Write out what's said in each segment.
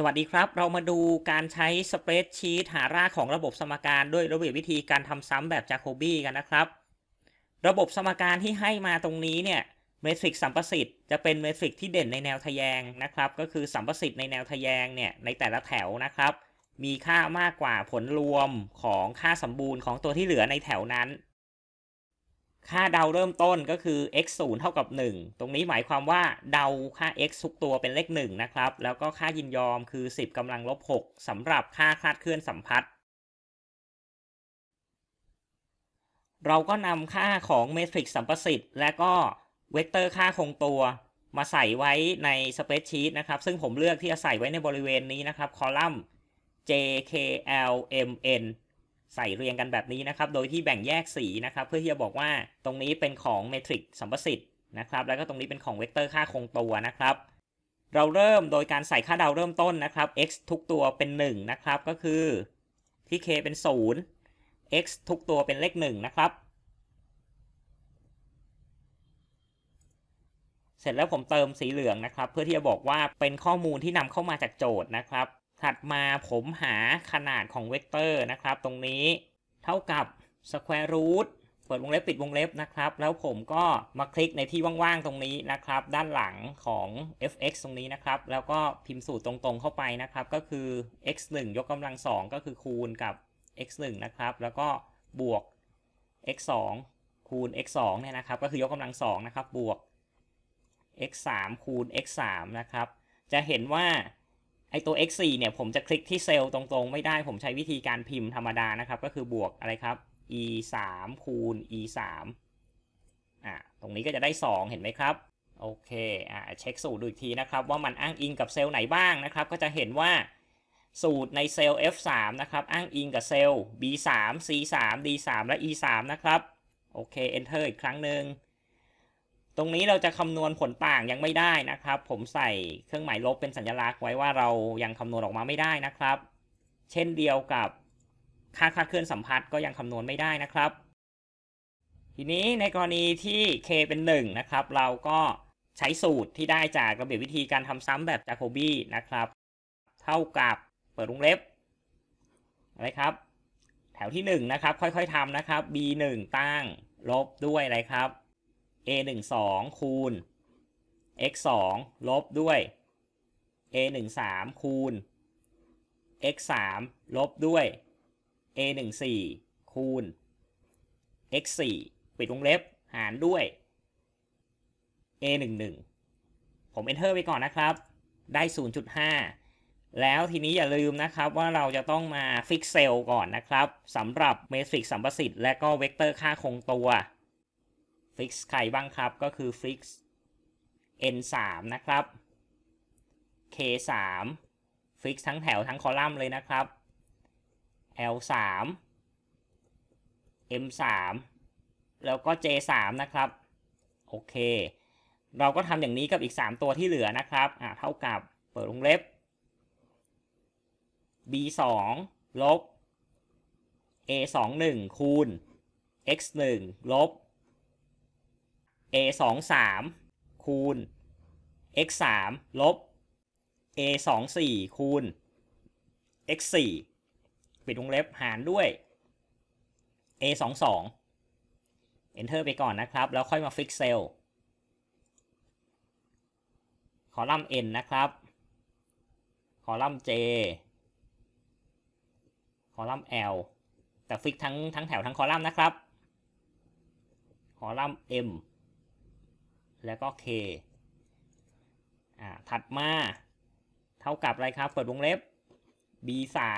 สวัสดีครับเรามาดูการใช้สเปรดชีตหารากของระบบสมการด้วยระเบียบวิธีการทำซ้ำแบบจาโคบีกันนะครับ ระบบสมการที่ให้มาตรงนี้เนี่ยเมทริกสัมประสิทธิ์ จะเป็นเมทริกที่เด่นในแนวทแยงนะครับ ก็คือสัมประสิทธิ์ในแนวทแยงเนี่ยในแต่ละแถวนะครับ มีค่ามากกว่าผลรวมของค่าสมบูรณ์ของตัวที่เหลือในแถวนั้นค่าเดาเริ่มต้นก็คือ x 0เท่ากับ 1 ตรงนี้หมายความว่าเดาค่า x ทุกตัวเป็นเลข 1 นะครับ แล้วก็ค่ายินยอมคือ 10กำลังลบ 6สำหรับค่าคลาดเคลื่อนสัมพัทธ์เราก็นำค่าของเมทริกซ์สัมประสิทธิ์และก็เวกเตอร์ค่าคงตัว มาใส่ไว้ในสเปซชีตนะครับ ซึ่งผมเลือกที่จะใส่ไว้ในบริเวณนี้นะครับ คอลัมน์ jklmn ใส่เรียงกันแบบนี้นะครับโดยที่แบ่งแยกสีนะครับเพื่อที่จะบอกว่าตรงนี้เป็นของเมทริกสัมประสิทธิ์นะครับ แล้วก็ตรงนี้เป็นของเวกเตอร์ค่าคงตัวนะครับ เราเริ่มโดยการใส่ค่าเดาเริ่มต้นนะครับ x ทุกตัวเป็น 1 นะครับ ก็คือที่ k เป็น 0 x ทุกตัวเป็นเลข 1 นะครับ เสร็จแล้วผมเติมสีเหลืองนะครับเพื่อที่จะบอกว่าเป็นข้อมูลที่นำเข้ามาจากโจทย์นะครับถัดมาผมหาขนาดของเวกเตอร์นะครับ ตรงนี้เท่ากับ square root เปิดวงเล็บปิดวงเล็บนะครับแล้วผมก็มาคลิกในที่ว่างๆตรงนี้นะครับ ด้านหลังของ fx ตรงนี้นะครับแล้วก็พิมพ์สูตรตรง ๆเข้าไปนะครับ ก็คือ x 1ยกกำลังสองก็คือคูณกับ x 1นะครับแล้วก็บวก x 2คูณ x 2เนี่ยนะครับ ก็คือยกกำลังสองนะครับบวก x 3คูณ x 3นะครับ จะเห็นว่าไอตัว x4 เนี่ย ผมจะคลิกที่เซลล์ตรงๆ ไม่ได้ ผมใช้วิธีการพิมพ์ธรรมดานะครับ ก็คือบวกอะไรครับ e 3คูณ e 3อ่าตรงนี้ก็จะได้ 2 เห็นไหมครับ โอเค อ่าเช็คสูตรดูอีกทีนะครับ ว่ามันอ้างอิงกับเซลล์ไหนบ้างนะครับ ก็จะเห็นว่า สูตรในเซลล์ F3 นะครับ อ้างอิงกับเซลล์ B3 C3 D3 และ E3 นะครับ โอเค Enter อีกครั้งหนึ่งตรงนี้เราจะคำนวณผลต่างยังไม่ได้นะครับ ผมใส่เครื่องหมายลบเป็นสัญลักษณ์ไว้ว่าเรายังคำนวณออกมาไม่ได้นะครับ เช่นเดียวกับค่าค่าเคลื่อนสัมพัทธ์ก็ยังคำนวณไม่ได้นะครับ ทีนี้ในกรณีที่ k เป็น 1 นะครับ เราก็ใช้สูตรที่ได้จากระเบียบวิธีการทำซ้ำแบบจาโคบีนะครับ เท่ากับเปิดวงเล็บอะไรครับ แถวที่1นะครับค่อยๆทำนะครับ b 1ตั้งลบด้วยอะไรครับ a 1 2คูณ x 2ลบด้วย a 1 3คูณ x 3ลบด้วย a 1 4คูณ x 4ปิดวงเล็บหารด้วย a 1 1ผม enter ไปก่อนนะครับ ได้ 0.5 แล้วทีนี้อย่าลืมนะครับว่าเราจะต้องมาฟิกเซลก่อนนะครับ สำหรับเมทริกสัมประสิทธิ์และก็เวกเตอร์ค่าคงตัวฟิกซ์ใครบ้างครับก็คือฟิกซ์ n3 นะครับ k3 ฟิกซ์ทั้งแถวทั้งคอลัมน์เลยนะครับ l3 m3 แล้วก็ j3 นะครับ โอเค เราก็ทำอย่างนี้กับอีก 3 ตัวที่เหลือนะครับอ่เท่ากับเปิดวงเล็บ b2 ลบ a21 คูณ x1 ลบ a 2 3คูณ x 3ลบ a 2 4คูณ x 4ปิดวงเล็บหารด้วย a 2 2 enter ไปก่อนนะครับ แล้วค่อยมาฟิกเซลคอลัมน์ n นะครับ คอลัมน์ j คอลัมน์ l แต่ฟิกทั้งทั้งแถวทั้งคอลัมน์นะครับ คอลัมน์ m แล้วก็ k อ่า ถัดมา เท่ากับอะไรครับ เปิดวงเล็บ b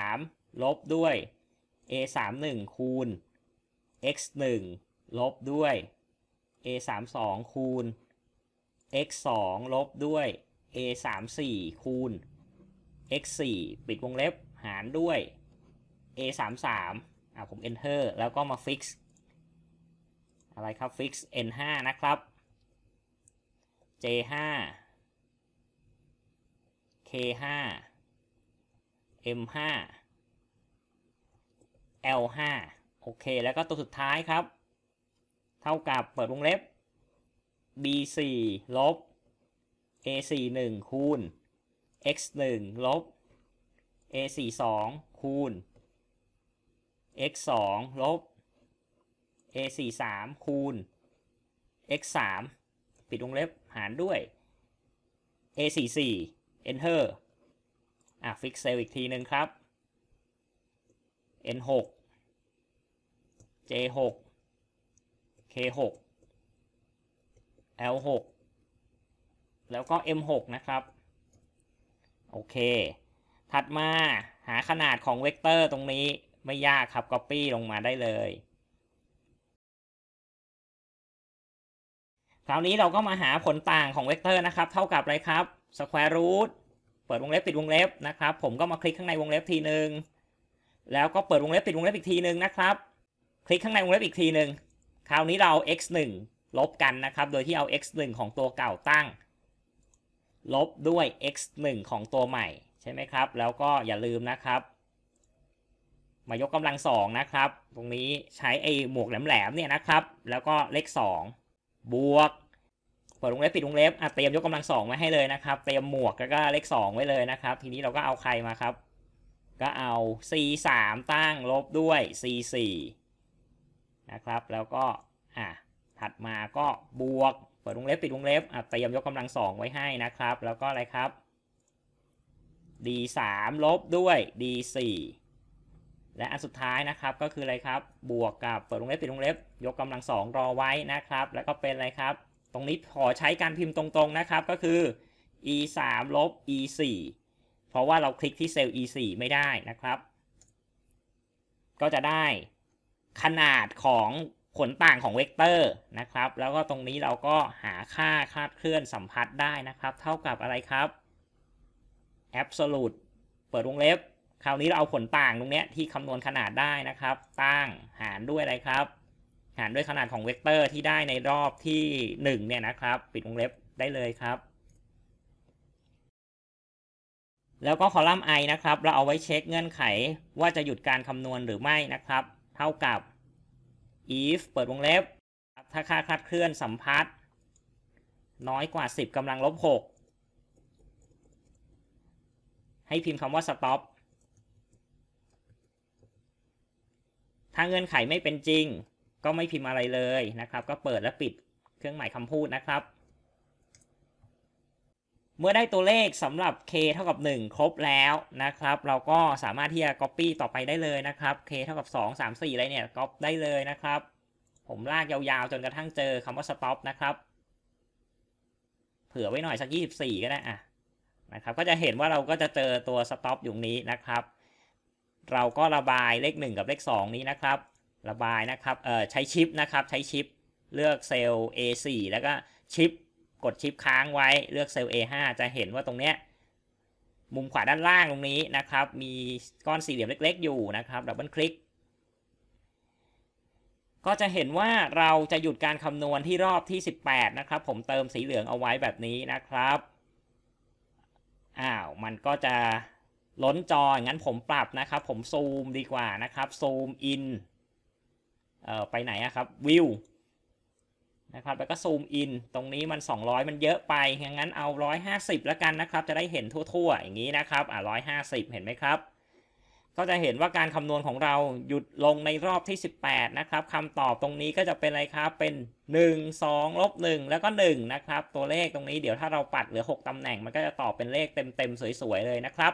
3ลบด้วย a 3 1คูณ x 1ลบด้วย a 3 2คูณ x 2ลบด้วย a 3 4คูณ x 4ปิดวงเล็บหารด้วย a 3 3อ่าผม enter แล้วก็มา fix อะไรครับ fix n 5นะครับ J5 K5 M5 L5 โอเค แล้วก็ตัวสุดท้ายครับ เท่ากับเปิดวงเล็บ B4 ลบ A4 1คูณ X1 ลบ A4 2คูณ X2 ลบ A4 3คูณ X3 ปิดวงเล็บหารด้วย a44 enter อ่ะ fix เซล l อีกทีหนึ่งครับ n6 j6 k6 l6 แล้วก็ m6 นะครับ โอเค ถัดมาหาขนาดของเวกเตอร์ตรงนี้ไม่ยากครับ copy ลงมาได้เลยคราวนี้เราก็มาหาผลต่างของเวกเตอร์นะครับ เท่ากับอะไรครับสแควรู r เปิดวงเล็บปิดวงเล็บนะครับ ผมก็มาคลิกข้างในวงเล็บทีหนึ่งแล้วก็เปิดวงเล็บปิดวงเล็บอีกทีหนึ่งนะครับ คลิกข้างในวงเล็บอีกทีหนึ่งคราวนี้เรา x 1ลบกันนะครับ โดยที่เอา x 1ของตัวเก่าตั้ง ลบด้วย x 1ของตัวใหม่ใช่ไหมครับ แล้วก็อย่าลืมนะครับ มายกกำลังสองนะครับ ตรงนี้ใช้ไอหมวกแหลมๆ เนี่ยนะครับ แล้วก็เลขสองบวกเปิดวงเล็บปิดวงเล็บอ่ะเตรียมยกกำลังสองไว้ให้เลยนะครับ เตรียมหมวกแล้วก็เลขสองไว้เลยนะครับ ทีนี้เราก็เอาใครมาครับ ก็เอา c มตั้งลบด้วย c ่นะครับแล้วก็อ่ะถัดมาก็บวกเปิดวงเล็บปิดวงเล็บอ่ะเตรียมยกกำลังสองไว้ให้นะครับ แล้วก็อะไรครับ d มลบด้วย d ่และอันสุดท้ายนะครับก็คืออะไรครับ บวกกับเปิดวงเล็บปิดวงเล็บ ยกกำลังสองรอไว้นะครับ แล้วก็เป็นอะไรครับ ตรงนี้ขอใช้การพิมพ์ตรงๆนะครับ ก็คือ e 3ลบ e 4เพราะว่าเราคลิกที่เซลล์ e 4ไม่ได้นะครับ ก็จะได้ขนาดของผลต่างของเวกเตอร์นะครับแล้วก็ตรงนี้เราก็หาค่าคาดเคลื่อนสัมพัทธ์ได้นะครับ เท่ากับอะไรครับ absolute เปิดวงเล็บคราวนี้เราเอาผลต่างตรงนี้ที่คำนวณขนาดได้นะครับ ตั้งหารด้วยอะไรครับ หารด้วยขนาดของเวกเตอร์ที่ได้ในรอบที่1เนี่ยนะครับ ปิดวงเล็บได้เลยครับ แล้วก็คอลัมน์ i นะครับ เราเอาไว้เช็คเงื่อนไขว่าจะหยุดการคำนวณหรือไม่นะครับ เท่ากับ if เปิดวงเล็บ ถ้าค่าคลาดเคลื่อนสัมพัทธ์น้อยกว่า 10กำลังลบ6ให้พิมพ์คำว่า stop ถ้าเงื่อนไขไม่เป็นจริง ก็ไม่พิมพ์อะไรเลยนะครับ ก็เปิดและปิดเครื่องหมายคำพูดนะครับ เมื่อได้ตัวเลขสำหรับ k เท่ากับ1ครบแล้วนะครับ เราก็สามารถที่จะ copy ต่อไปได้เลยนะครับ k เท่ากับ2 3 4อะไรเนี่ย copy ได้เลยนะครับ ผมลากยาวๆ จนกระทั่งเจอคำว่า stop นะครับ เผื่อไว้หน่อยสัก 24 ก็ได้อะนะครับ ก็จะเห็นว่าเราก็จะเจอตัว stop อยู่นี้นะครับเราก็ระบายเลข1 กับเลข2 นี้นะครับ ระบายนะครับ เอ่อใช้ชิปนะครับ ใช้ชิป เลือกเซลล์ A4 แล้วก็ชิป กดชิปค้างไว้ เลือกเซลล์ A5 จะเห็นว่าตรงเนี้ยมุมขวาด้านล่างตรงนี้นะครับ มีก้อนสี่เหลี่ยมเล็ก ๆ อยู่นะครับดับเบิลคลิก ก็จะเห็นว่าเราจะหยุดการคำนวณที่รอบที่18นะครับผมเติมสีเหลืองเอาไว้แบบนี้นะครับ อ้าวมันก็จะล้นจอ งั้นผมปรับนะครับ ผมซูมดีกว่านะครับ ซูมอิน เอ่อ ไปไหนอะครับ วิว นะครับแล้วก็ซูมอิน ตรงนี้มัน 200 มันเยอะไป งั้นเอา 150แล้วกันนะครับ จะได้เห็นทั่ว ๆ อย่างนี้นะครับ อ่ะ150 เห็นไหมครับ ก็จะเห็นว่าการคำนวณของเราหยุดลงในรอบที่ 18 นะครับคำตอบตรงนี้ก็จะเป็นอะไรครับ เป็น 1 2ลบ1แล้วก็ 1 นะครับ ตัวเลขตรงนี้เดี๋ยวถ้าเราปัดเหลือ 6ตำแหน่ง มันก็จะตอบเป็นเลขเต็มๆสวยๆเลยนะครับ